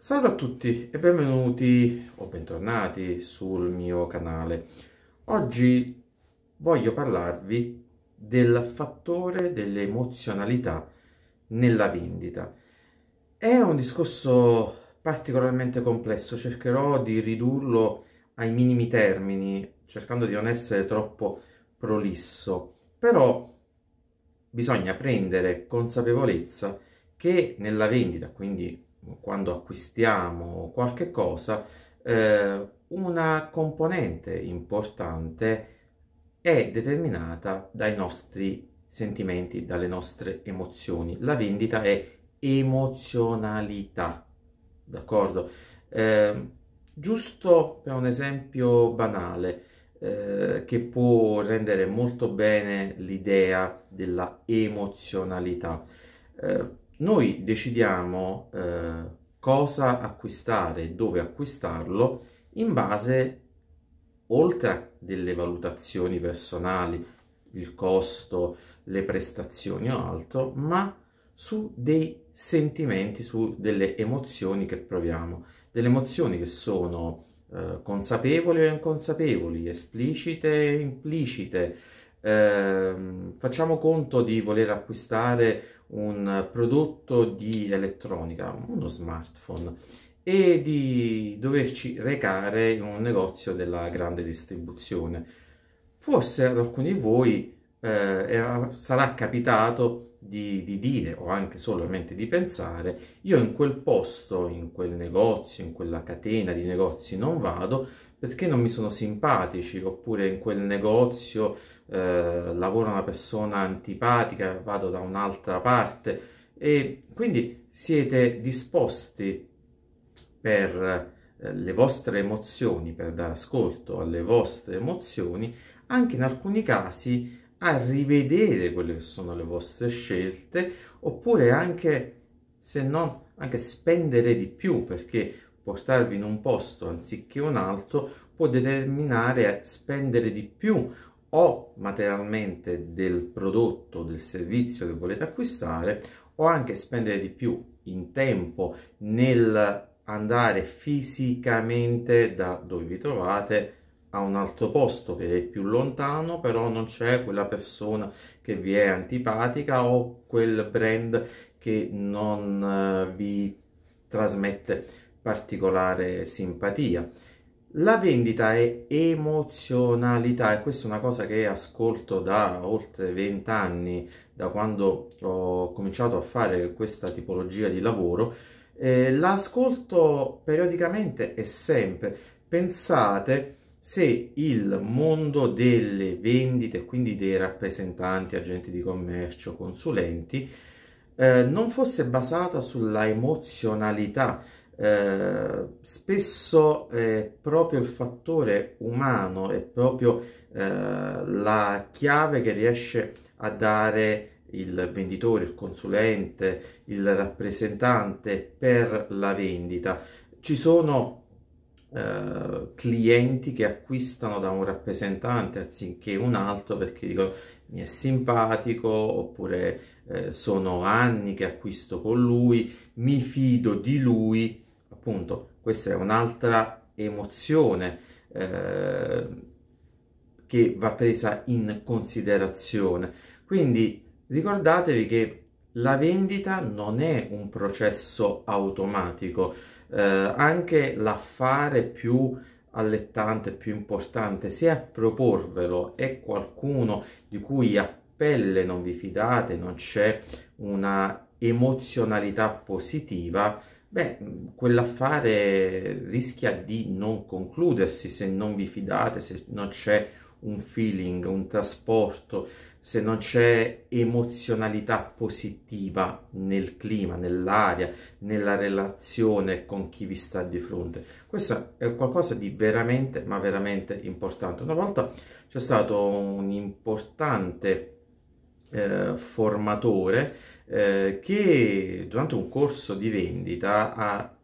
Salve a tutti e benvenuti o bentornati sul mio canale. Oggi voglio parlarvi del fattore dell'emozionalità nella vendita. È un discorso particolarmente complesso, cercherò di ridurlo ai minimi termini, cercando di non essere troppo prolisso, però bisogna prendere consapevolezza che nella vendita, quindi quando acquistiamo qualche cosa, eh, una componente importante è determinata dai nostri sentimenti, dalle nostre emozioni. La vendita è emozionalità, d'accordo? Eh, giusto per un esempio banale eh, che può rendere molto bene l'idea della emozionalità. Eh, noi decidiamo eh, cosa acquistare e dove acquistarlo in base, oltre a delle valutazioni personali, il costo, le prestazioni o altro, ma su dei sentimenti, su delle emozioni che proviamo, delle emozioni che sono eh, consapevoli o inconsapevoli, esplicite e implicite, eh, facciamo conto di voler acquistare un prodotto di elettronica, uno smartphone, e di doverci recare in un negozio della grande distribuzione. Forse ad alcuni di voi eh, sarà capitato di, di, dire o anche solamente di pensare io in quel posto, in quel negozio, in quella catena di negozi non vado perché non mi sono simpatici oppure in quel negozio eh, lavora una persona antipatica, vado da un'altra parte e quindi siete disposti per eh, le vostre emozioni, per dare ascolto alle vostre emozioni, anche in alcuni casi a rivedere quelle che sono le vostre scelte oppure anche se non anche spendere di più perché portarvi in un posto anziché un altro può determinare spendere di più o materialmente del prodotto del servizio che volete acquistare o anche spendere di più in tempo nel andare fisicamente da dove vi trovate a un altro posto che è più lontano, però non c'è quella persona che vi è antipatica o quel brand che non eh, vi trasmette particolare simpatia. La vendita è emozionalità e questa è una cosa che ascolto da oltre 20 anni, da quando ho cominciato a fare questa tipologia di lavoro. Eh, l'ascolto periodicamente e sempre. Pensate se il mondo delle vendite, quindi dei rappresentanti, agenti di commercio, consulenti, eh, non fosse basata sulla emozionalità, eh, spesso è proprio il fattore umano è proprio eh, la chiave che riesce a dare il venditore, il consulente, il rappresentante per la vendita. Ci sono eh, clienti che acquistano da un rappresentante anziché un altro perché dicono mi è simpatico oppure eh, sono anni che acquisto con lui, mi fido di lui, appunto questa è un'altra emozione eh, che va presa in considerazione. Quindi ricordatevi che la vendita non è un processo automatico, eh, anche l'affare più allettante, più importante, se a proporvelo è qualcuno di cui a pelle non vi fidate, non c'è una emozionalità positiva, beh, quell'affare rischia di non concludersi se non vi fidate, se non c'è un feeling, un trasporto, se non c'è emozionalità positiva nel clima, nell'aria, nella relazione con chi vi sta di fronte. Questo è qualcosa di veramente, ma veramente importante. Una volta c'è stato un importante eh, formatore eh, che durante un corso di vendita a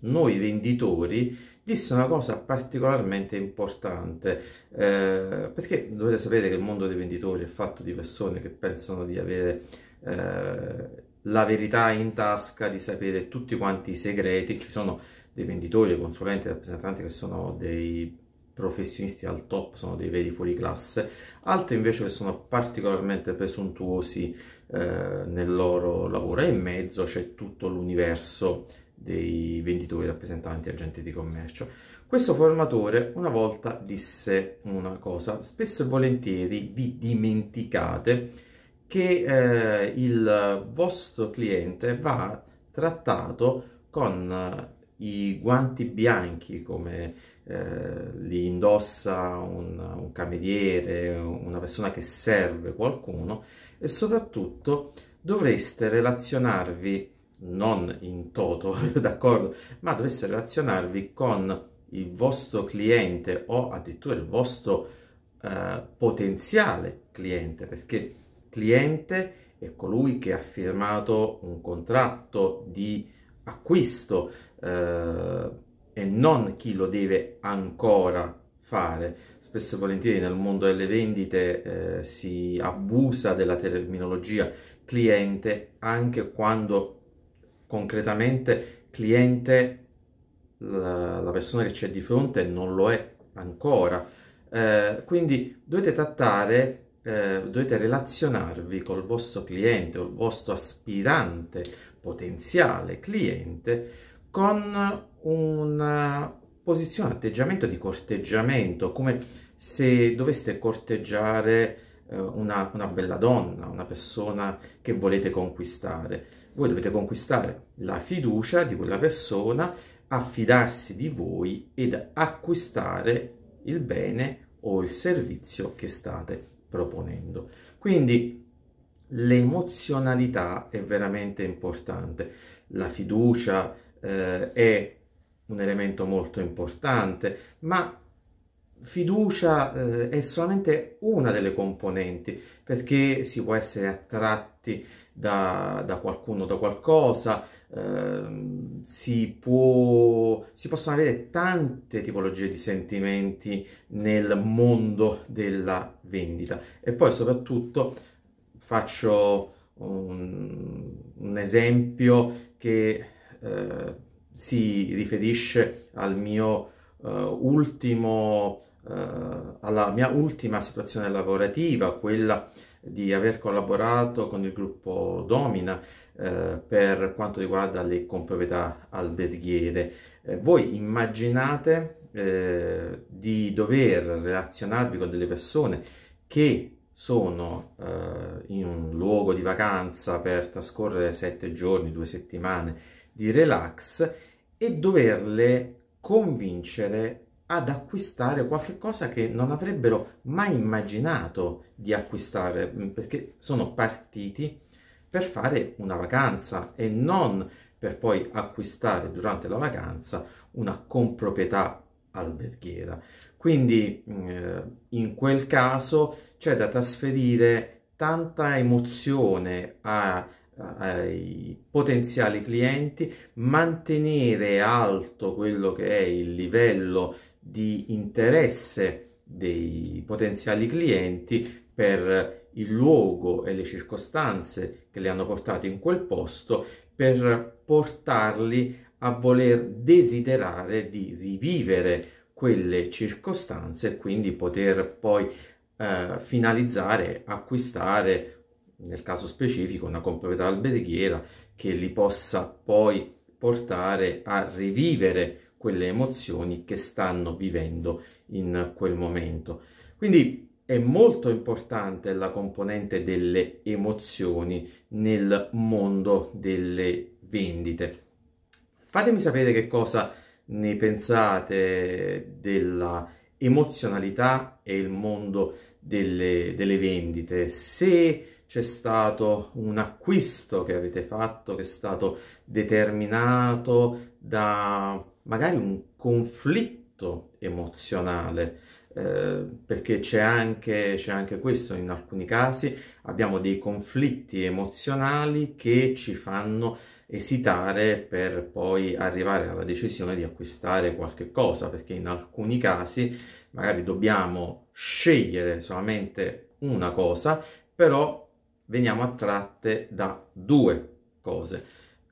noi venditori disse una cosa particolarmente importante, eh, perché dovete sapere che il mondo dei venditori è fatto di persone che pensano di avere eh, la verità in tasca, di sapere tutti quanti i segreti, ci sono dei venditori, consulenti, rappresentanti che sono dei professionisti al top, sono dei veri fuori classe, altri invece che sono particolarmente presuntuosi eh, nel loro lavoro e in mezzo c'è tutto l'universo dei venditori, rappresentanti, agenti di commercio. Questo formatore una volta disse una cosa, spesso e volentieri vi dimenticate che eh, il vostro cliente va trattato con eh, i guanti bianchi come eh, li indossa un, un cameriere, una persona che serve qualcuno e soprattutto dovreste relazionarvi non in toto, d'accordo, ma dovesse relazionarvi con il vostro cliente o addirittura il vostro eh, potenziale cliente, perché cliente è colui che ha firmato un contratto di acquisto eh, e non chi lo deve ancora fare. Spesso e volentieri nel mondo delle vendite eh, si abusa della terminologia cliente anche quando concretamente cliente la, la persona che c'è di fronte non lo è ancora. Eh, quindi dovete trattare, eh, dovete relazionarvi col vostro cliente, il vostro aspirante potenziale cliente con una posizione, atteggiamento di corteggiamento, come se doveste corteggiare eh, una, una bella donna, una persona che volete conquistare voi dovete conquistare la fiducia di quella persona, affidarsi di voi ed acquistare il bene o il servizio che state proponendo. Quindi l'emozionalità è veramente importante, la fiducia eh, è un elemento molto importante, ma fiducia eh, è solamente una delle componenti, perché si può essere attratti da, da qualcuno, da qualcosa, eh, si, può, si possono avere tante tipologie di sentimenti nel mondo della vendita. E poi soprattutto faccio un, un esempio che eh, si riferisce al mio eh, ultimo, eh, alla mia ultima situazione lavorativa, quella di aver collaborato con il gruppo Domina eh, per quanto riguarda le comproprietà alberghiere. Eh, voi immaginate eh, di dover relazionarvi con delle persone che sono eh, in un luogo di vacanza per trascorrere sette giorni, due settimane di relax e doverle convincere ad acquistare qualcosa che non avrebbero mai immaginato di acquistare mm, perché sono partiti per fare una vacanza e non per poi acquistare durante la vacanza una comproprietà alberghiera. Quindi mm, eh, in quel caso c'è da trasferire tanta emozione a, ai potenziali clienti, mantenere alto quello che è il livello di interesse dei potenziali clienti per il luogo e le circostanze che li hanno portati in quel posto per portarli a voler desiderare di rivivere quelle circostanze e quindi poter poi eh, finalizzare, acquistare nel caso specifico una comprovità alberghiera che li possa poi portare a rivivere quelle emozioni che stanno vivendo in quel momento. Quindi è molto importante la componente delle emozioni nel mondo delle vendite. Fatemi sapere che cosa ne pensate della emozionalità e il mondo delle, delle vendite. Se c'è stato un acquisto che avete fatto che è stato determinato da magari un conflitto emozionale, eh, perché c'è anche, anche, questo in alcuni casi, abbiamo dei conflitti emozionali che ci fanno esitare per poi arrivare alla decisione di acquistare qualche cosa, perché in alcuni casi magari dobbiamo scegliere solamente una cosa, però veniamo attratte da due cose.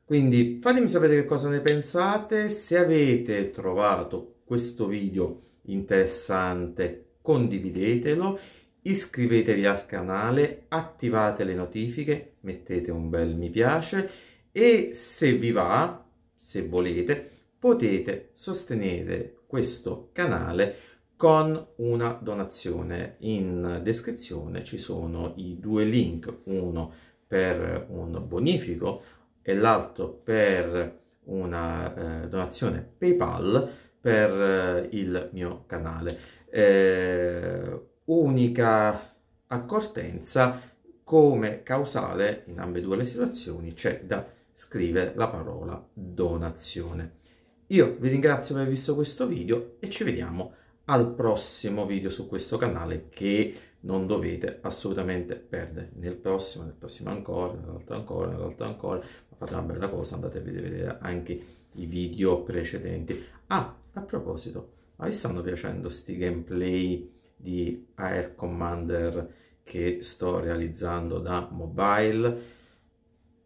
Quindi fatemi sapere che cosa ne pensate, se avete trovato questo video interessante condividetelo, iscrivetevi al canale, attivate le notifiche, mettete un bel mi piace e se vi va, se volete, potete sostenere questo canale con una donazione. In descrizione ci sono i due link, uno per un bonifico e l'altro per una eh, donazione PayPal per eh, il mio canale. Eh, unica accortenza come causale in ambedue le situazioni c'è da scrivere la parola donazione. Io vi ringrazio per aver visto questo video e ci vediamo al prossimo video su questo canale che non dovete assolutamente perdere nel prossimo, nel prossimo ancora, nell'altro ancora, nell'altro ancora Ma fate una bella cosa, andatevi a vedere anche i video precedenti ah, a proposito, ma vi stanno piacendo sti gameplay di Air Commander che sto realizzando da mobile?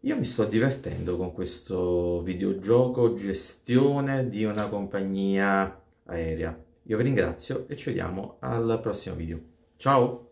Io mi sto divertendo con questo videogioco gestione di una compagnia aerea io vi ringrazio e ci vediamo al prossimo video. Ciao!